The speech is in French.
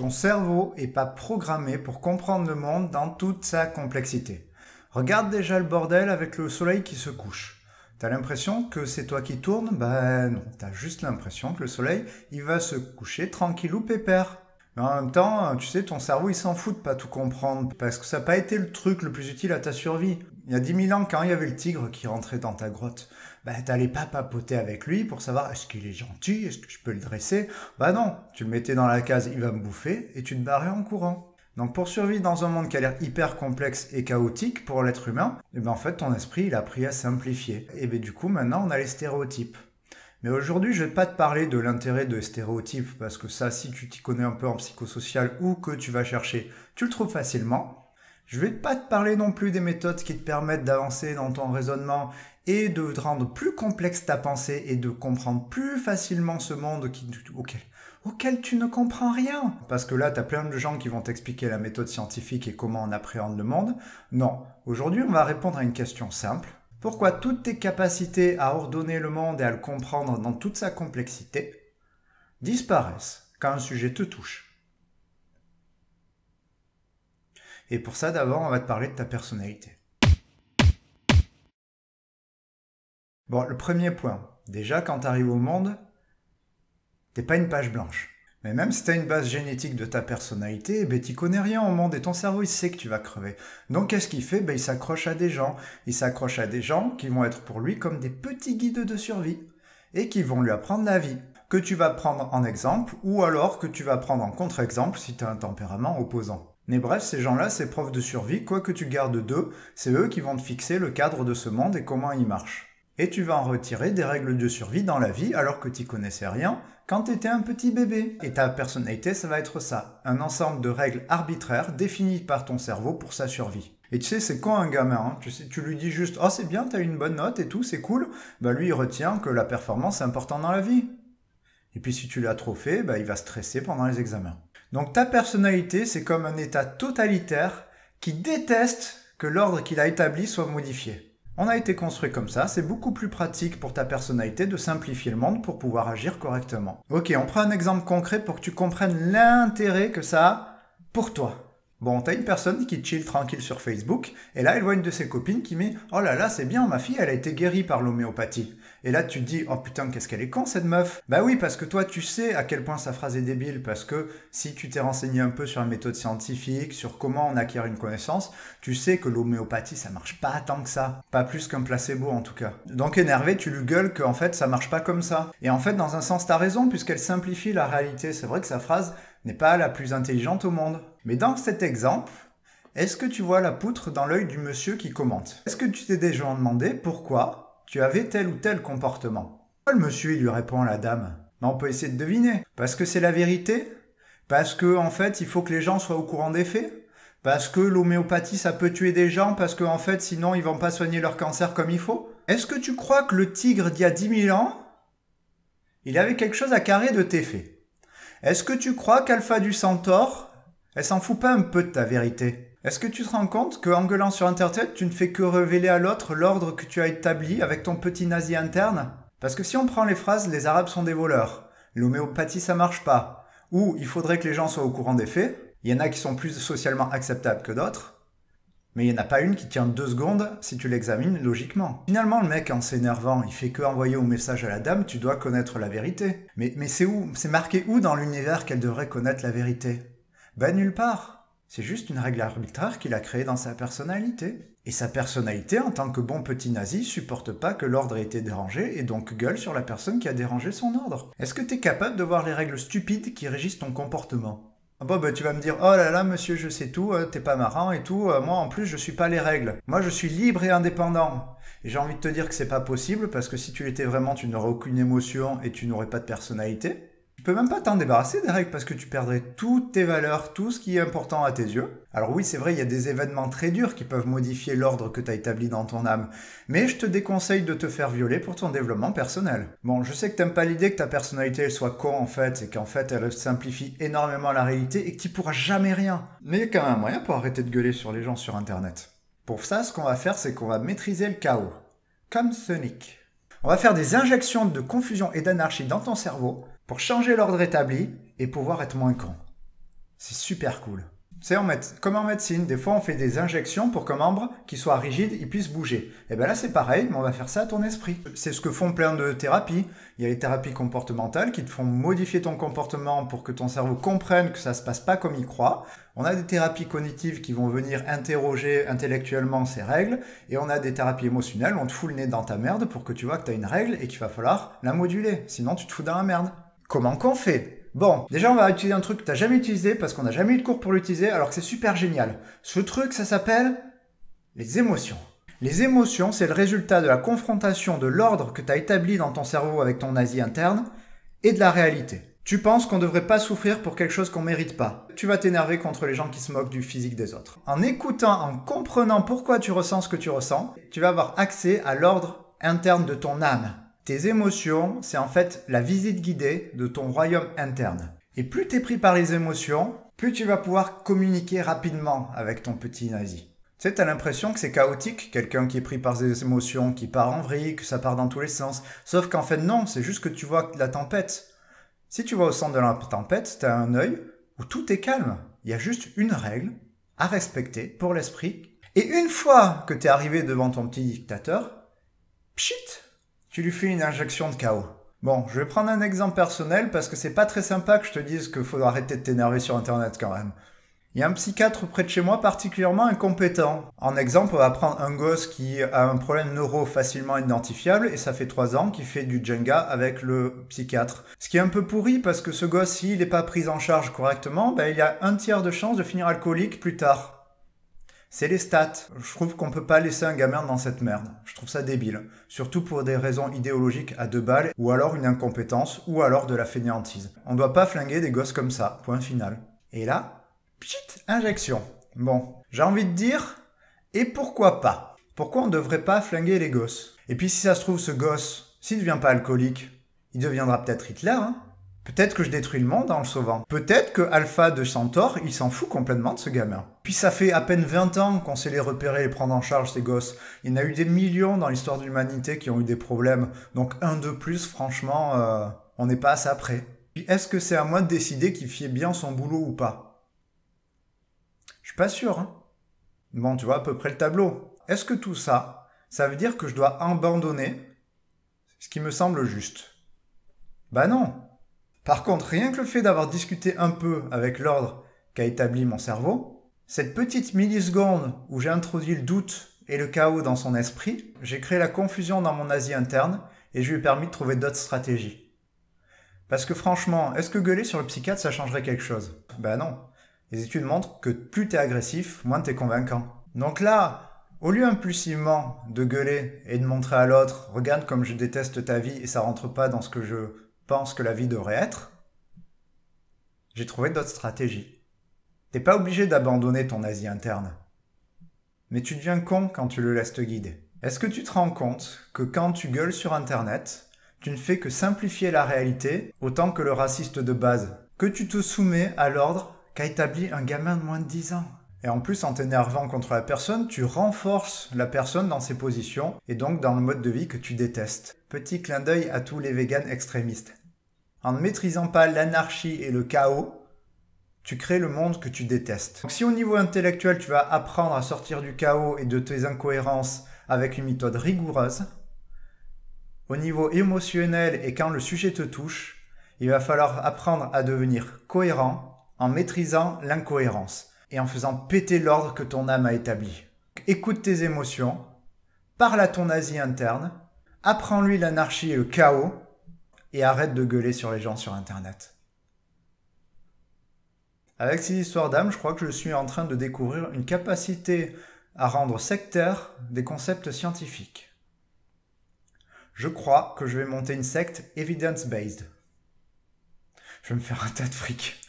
Ton cerveau est pas programmé pour comprendre le monde dans toute sa complexité. Regarde déjà le bordel avec le soleil qui se couche. T'as l'impression que c'est toi qui tourne Ben non, t'as juste l'impression que le soleil, il va se coucher tranquille ou pépère. Mais en même temps, tu sais, ton cerveau, il s'en fout de pas tout comprendre, parce que ça n'a pas été le truc le plus utile à ta survie. Il y a 10 000 ans, quand il y avait le tigre qui rentrait dans ta grotte, bah, tu n'allais pas papoter avec lui pour savoir est-ce qu'il est gentil, est-ce que je peux le dresser. Bah non, tu le mettais dans la case, il va me bouffer, et tu te barrais en courant. Donc pour survivre dans un monde qui a l'air hyper complexe et chaotique pour l'être humain, et eh ben en fait ton esprit il a appris à simplifier. Et eh ben du coup maintenant on a les stéréotypes. Mais aujourd'hui je vais pas te parler de l'intérêt de stéréotypes parce que ça si tu t'y connais un peu en psychosocial ou que tu vas chercher, tu le trouves facilement. Je vais pas te parler non plus des méthodes qui te permettent d'avancer dans ton raisonnement et de rendre plus complexe ta pensée et de comprendre plus facilement ce monde auquel, auquel tu ne comprends rien. Parce que là, tu as plein de gens qui vont t'expliquer la méthode scientifique et comment on appréhende le monde. Non, aujourd'hui, on va répondre à une question simple. Pourquoi toutes tes capacités à ordonner le monde et à le comprendre dans toute sa complexité disparaissent quand un sujet te touche Et pour ça, d'abord, on va te parler de ta personnalité. Bon, le premier point. Déjà, quand tu arrives au monde, t'es pas une page blanche. Mais même si as une base génétique de ta personnalité, tu eh ben, t'y connais rien au monde et ton cerveau il sait que tu vas crever. Donc qu'est-ce qu'il fait Ben il s'accroche à des gens. Il s'accroche à des gens qui vont être pour lui comme des petits guides de survie et qui vont lui apprendre la vie que tu vas prendre en exemple ou alors que tu vas prendre en contre-exemple si tu as un tempérament opposant. Mais bref, ces gens-là, ces profs de survie, quoi que tu gardes d'eux, c'est eux qui vont te fixer le cadre de ce monde et comment il marche. Et tu vas en retirer des règles de survie dans la vie alors que tu connaissais rien quand tu étais un petit bébé. Et ta personnalité, ça va être ça, un ensemble de règles arbitraires définies par ton cerveau pour sa survie. Et tu sais, c'est quand un gamin, hein, tu, sais, tu lui dis juste « Oh, c'est bien, t'as une bonne note et tout, c'est cool », bah lui, il retient que la performance est importante dans la vie. Et puis si tu l'as trop fait, bah, il va stresser pendant les examens. Donc ta personnalité, c'est comme un état totalitaire qui déteste que l'ordre qu'il a établi soit modifié. On a été construit comme ça, c'est beaucoup plus pratique pour ta personnalité de simplifier le monde pour pouvoir agir correctement. Ok, on prend un exemple concret pour que tu comprennes l'intérêt que ça a pour toi. Bon, t'as une personne qui chill tranquille sur Facebook, et là elle voit une de ses copines qui met Oh là là, c'est bien, ma fille, elle a été guérie par l'homéopathie. Et là tu te dis Oh putain, qu'est-ce qu'elle est con cette meuf Bah oui, parce que toi tu sais à quel point sa phrase est débile, parce que si tu t'es renseigné un peu sur la méthode scientifique, sur comment on acquiert une connaissance, tu sais que l'homéopathie ça marche pas tant que ça. Pas plus qu'un placebo en tout cas. Donc énervé, tu lui gueules qu'en fait ça marche pas comme ça. Et en fait, dans un sens, t'as raison, puisqu'elle simplifie la réalité. C'est vrai que sa phrase n'est pas la plus intelligente au monde. Mais dans cet exemple, est-ce que tu vois la poutre dans l'œil du monsieur qui commente Est-ce que tu t'es déjà demandé pourquoi tu avais tel ou tel comportement Pourquoi le monsieur il lui répond à la dame Mais on peut essayer de deviner. Parce que c'est la vérité Parce que en fait il faut que les gens soient au courant des faits Parce que l'homéopathie ça peut tuer des gens Parce que en fait sinon ils vont pas soigner leur cancer comme il faut Est-ce que tu crois que le tigre d'il y a 10 000 ans, il avait quelque chose à carrer de tes faits Est-ce que tu crois qu'Alpha du Centaure elle s'en fout pas un peu de ta vérité. Est-ce que tu te rends compte que, gueulant sur Internet, tu ne fais que révéler à l'autre l'ordre que tu as établi avec ton petit nazi interne Parce que si on prend les phrases « les Arabes sont des voleurs »,« l'homéopathie ça marche pas », ou « il faudrait que les gens soient au courant des faits », il y en a qui sont plus socialement acceptables que d'autres, mais il n'y en a pas une qui tient deux secondes si tu l'examines logiquement. Finalement, le mec, en s'énervant, il fait que envoyer au message à la dame, tu dois connaître la vérité. Mais, mais c'est où C'est marqué où dans l'univers qu'elle devrait connaître la vérité ben nulle part. C'est juste une règle arbitraire qu'il a créée dans sa personnalité. Et sa personnalité, en tant que bon petit nazi, supporte pas que l'ordre ait été dérangé et donc gueule sur la personne qui a dérangé son ordre. Est-ce que t'es capable de voir les règles stupides qui régissent ton comportement ah Bob, bah, bah, tu vas me dire, oh là là, monsieur, je sais tout, euh, t'es pas marrant et tout, euh, moi en plus, je suis pas les règles. Moi, je suis libre et indépendant. Et j'ai envie de te dire que c'est pas possible parce que si tu l'étais vraiment, tu n'aurais aucune émotion et tu n'aurais pas de personnalité. Tu peux même pas t'en débarrasser des règles parce que tu perdrais toutes tes valeurs, tout ce qui est important à tes yeux. Alors oui, c'est vrai, il y a des événements très durs qui peuvent modifier l'ordre que tu as établi dans ton âme, mais je te déconseille de te faire violer pour ton développement personnel. Bon, je sais que t'aimes pas l'idée que ta personnalité soit con en fait, et qu'en fait elle simplifie énormément la réalité et que tu pourras jamais rien. Mais il y a quand même un moyen pour arrêter de gueuler sur les gens sur internet. Pour ça, ce qu'on va faire, c'est qu'on va maîtriser le chaos. Comme Sonic. On va faire des injections de confusion et d'anarchie dans ton cerveau pour changer l'ordre établi et pouvoir être moins con. C'est super cool. C'est comme en médecine, des fois on fait des injections pour qu'un membre qui soit rigide, il puisse bouger. Et eh bien là c'est pareil, mais on va faire ça à ton esprit. C'est ce que font plein de thérapies. Il y a les thérapies comportementales qui te font modifier ton comportement pour que ton cerveau comprenne que ça se passe pas comme il croit. On a des thérapies cognitives qui vont venir interroger intellectuellement ces règles. Et on a des thérapies émotionnelles, où on te fout le nez dans ta merde pour que tu vois que tu as une règle et qu'il va falloir la moduler. Sinon tu te fous dans la merde. Comment qu'on fait Bon, déjà on va utiliser un truc que t'as jamais utilisé parce qu'on n'a jamais eu de cours pour l'utiliser alors que c'est super génial. Ce truc, ça s'appelle les émotions. Les émotions, c'est le résultat de la confrontation de l'ordre que tu as établi dans ton cerveau avec ton Asie interne et de la réalité. Tu penses qu'on ne devrait pas souffrir pour quelque chose qu'on mérite pas. Tu vas t'énerver contre les gens qui se moquent du physique des autres. En écoutant, en comprenant pourquoi tu ressens ce que tu ressens, tu vas avoir accès à l'ordre interne de ton âme. Tes émotions, c'est en fait la visite guidée de ton royaume interne. Et plus tu es pris par les émotions, plus tu vas pouvoir communiquer rapidement avec ton petit nazi. Tu sais, t'as l'impression que c'est chaotique, quelqu'un qui est pris par ses émotions, qui part en vrille, que ça part dans tous les sens. Sauf qu'en fait, non, c'est juste que tu vois la tempête. Si tu vois au centre de la tempête, t'as un œil où tout est calme. Il y a juste une règle à respecter pour l'esprit. Et une fois que t'es arrivé devant ton petit dictateur, pchit, tu lui fais une injection de chaos. Bon, je vais prendre un exemple personnel parce que c'est pas très sympa que je te dise qu'il faudra arrêter de t'énerver sur internet quand même. Il y a un psychiatre près de chez moi particulièrement incompétent. En exemple, on va prendre un gosse qui a un problème neuro facilement identifiable et ça fait trois ans qu'il fait du Jenga avec le psychiatre. Ce qui est un peu pourri parce que ce gosse, s'il n'est pas pris en charge correctement, ben, il y a un tiers de chance de finir alcoolique plus tard c'est les stats. Je trouve qu'on peut pas laisser un gamin dans cette merde. Je trouve ça débile. Surtout pour des raisons idéologiques à deux balles, ou alors une incompétence, ou alors de la fainéantise. On doit pas flinguer des gosses comme ça. Point final. Et là, pchit, injection. Bon. J'ai envie de dire, et pourquoi pas? Pourquoi on devrait pas flinguer les gosses? Et puis si ça se trouve, ce gosse, s'il devient pas alcoolique, il deviendra peut-être Hitler, hein Peut-être que je détruis le monde en le sauvant. Peut-être que Alpha de Centaure, il s'en fout complètement de ce gamin. Puis ça fait à peine 20 ans qu'on sait les repérer et prendre en charge ces gosses. Il y en a eu des millions dans l'histoire de l'humanité qui ont eu des problèmes. Donc un de plus, franchement, euh, on n'est pas à ça près. Puis est-ce que c'est à moi de décider qu'il fiait bien son boulot ou pas Je suis pas sûr. Hein bon, tu vois à peu près le tableau. Est-ce que tout ça, ça veut dire que je dois abandonner ce qui me semble juste Bah non, par contre, rien que le fait d'avoir discuté un peu avec l'ordre qu'a établi mon cerveau, cette petite milliseconde où j'ai introduit le doute et le chaos dans son esprit, j'ai créé la confusion dans mon Asie interne et je lui ai permis de trouver d'autres stratégies. Parce que franchement, est-ce que gueuler sur le psychiatre, ça changerait quelque chose Ben non. Les études montrent que plus t'es agressif, moins t'es convaincant. Donc là, au lieu impulsivement de gueuler et de montrer à l'autre, regarde comme je déteste ta vie et ça rentre pas dans ce que je pense que la vie devrait être, j'ai trouvé d'autres stratégies. T'es pas obligé d'abandonner ton Asie interne. Mais tu deviens con quand tu le laisses te guider. Est-ce que tu te rends compte que quand tu gueules sur Internet, tu ne fais que simplifier la réalité autant que le raciste de base, que tu te soumets à l'ordre qu'a établi un gamin de moins de 10 ans et en plus, en t'énervant contre la personne, tu renforces la personne dans ses positions et donc dans le mode de vie que tu détestes. Petit clin d'œil à tous les véganes extrémistes. En ne maîtrisant pas l'anarchie et le chaos, tu crées le monde que tu détestes. Donc si au niveau intellectuel, tu vas apprendre à sortir du chaos et de tes incohérences avec une méthode rigoureuse, au niveau émotionnel et quand le sujet te touche, il va falloir apprendre à devenir cohérent en maîtrisant l'incohérence et en faisant péter l'ordre que ton âme a établi. Écoute tes émotions, parle à ton Asie interne, apprends-lui l'anarchie et le chaos, et arrête de gueuler sur les gens sur Internet. Avec ces histoires d'âme, je crois que je suis en train de découvrir une capacité à rendre sectaire des concepts scientifiques. Je crois que je vais monter une secte evidence-based. Je vais me faire un tas de fric.